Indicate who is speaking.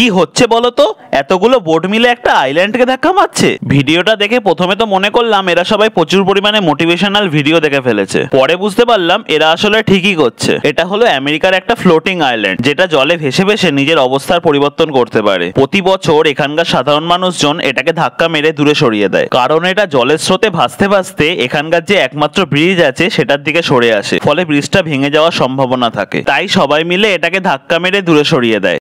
Speaker 1: কি হচ্ছে বলতো এতগুলো বোট মিলে একটা আইল্যান্ডকে ধাক্কা মারছে
Speaker 2: ভিডিওটা দেখে
Speaker 1: প্রথমে তো মনে করলাম এরা সবাই প্রচুর পরিমাণে মোটিভেশনাল ভিডিও দেখে ফেলেছে পরে বুঝতে পারলাম এরা আসলে ঠিকই করছে এটা হলো আমেরিকার একটা ফ্লোটিং আইল্যান্ড যেটা জলে ভেসে ভেসে নিজের অবস্থার পরিবর্তন করতে পারে প্রতি বছর এখানকার সাধারণ মানুষজন এটাকে ধাক্কা মেরে দূরে সরিয়ে দেয় কারণ এটা জলের স্রোতে ভাসতে ভাসতে এখানকার যে একমাত্র ব্রিজ আছে সেটার দিকে সরে আসে ফলে ব্রিজটা ভেঙে যাওয়ার সম্ভাবনা থাকে তাই সবাই মিলে এটাকে ধাক্কা মেরে দূরে সরিয়ে দেয়